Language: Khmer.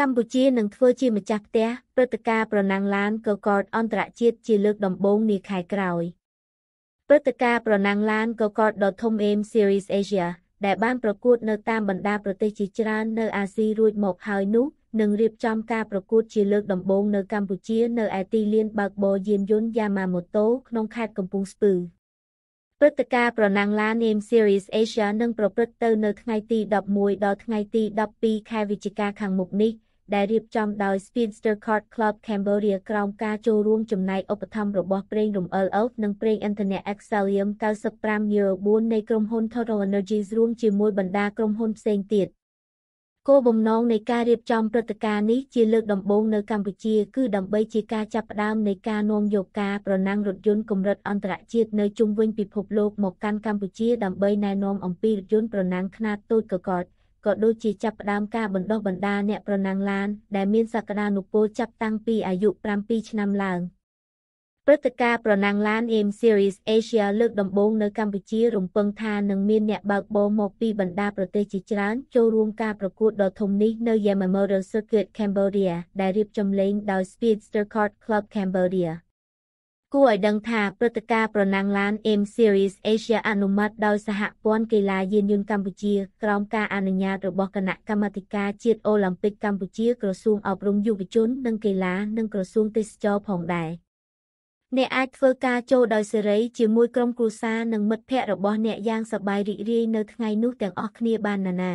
កម្ពុជានឹងធ្វើជាម្ចាស់ផ្ទះព្រឹត្តិការណ៍ប្រណាំងឡានកកតអន្តរជាតិជាលើកដំបូងនាខែក្រោយព្រឹត្តិការណ៍ប្រណាំងឡានកកតដ៏ធំ AIM Series Asia ដែលបានប្រកួតនៅតាមបណ្ដាប្រទេសជាច្រើននៅអាស៊ីរួចមកហើយនោះនឹងរៀបចំការប្រកួតជាលើកដំបូងនៅ កម្ពុជា នៅឯទីលានបើកបរយានយន្ត Yamamoto ក្នុងខេត្តកំពង់ស្ពឺព្រឹត្តិការណ៍ប្រណាំងឡាន Name Series Asia នឹងប្រព្រឹត្តទៅនៅថ្ងៃទី11ដល់ថ្ងៃទី12ខែវិច្ឆិកាខាងមុខនេះដែលរៀបចំដោយ Speedster Court Club Cambodia ក្រោមការចូលរួមចំណែកឧបត្ថម្ភរបស់ប្រេងរំអិលអូសនិងប្រេងឥន្ធនៈ Excellium 95 Euro 4នៃក្រុមហ៊ុន Total Energies រួមជាមួយបណ្ដាក្រុមហ៊ុនផ្សេងទៀតគោលបំណងនៃការរៀបចំព្រឹត្តិការណ៍នេះជាលើកដំបូងនៅកម្ពុជា គឺដើម្បីជាការចាប់ផ្ដើមនៃការនាំយកការប្រណាំងរថយន្តកម្រិតអន្តរជាតិនៅជុំវិញ ពិភពលោកមកកាន់កម្ពុជាដើម្បីណែនាំអំពីរថយន្តប្រណាំងខ្នាតតូចកកកក៏ដូចជាចាប់ផ្ដើមការបណ្ដុះបណ្ដាលអ្នកប្រណាំងឡានដែលមានសក្ដានុពលចាប់តាំងពីអាយុ7ឆ្នាំឡើងព្រឹត្តិការណ៍ប្រណាំងឡាន AIM Series Asia លើកដំបូងនៅកម្ពុជារំពឹងថានឹងមានអ្នកបើកបរមក ពីបណ្ដាប្រទេសជាច្រើន ចូលរួមការប្រកួតដ៏ធំនេះនៅ Yamamoto Circuit Cambodia ដែលរៀបចំលេងដោយ Speedster Kart Club Cambodia គួរឲ្យដឹងថាព្រឹត្តិការណ៍ប្រណាំងឡាន M Series Asia អនុម័តដោយសហព័ន្ធកីឡាយានយន្តកម្ពុជាក្រោមការអនុញ្ញាតរបស់គណៈកម្មាធិការជាតិអូឡ িম্প ិកកម្ពុជាក្រសួងអប់រំយុវជននិងកីឡា និងក្រសួងទេសចរផងដែរអ្នកអាចធ្វើការចូលដោយសេរីជាមួយក្រុមគ្រួសារនិងមិត្តភ័ក្តិរបស់អ្នកយ៉ាងសប្បាយរីករាយនៅថ្ងៃនោះទាំងអស់គ្នាបានណាណា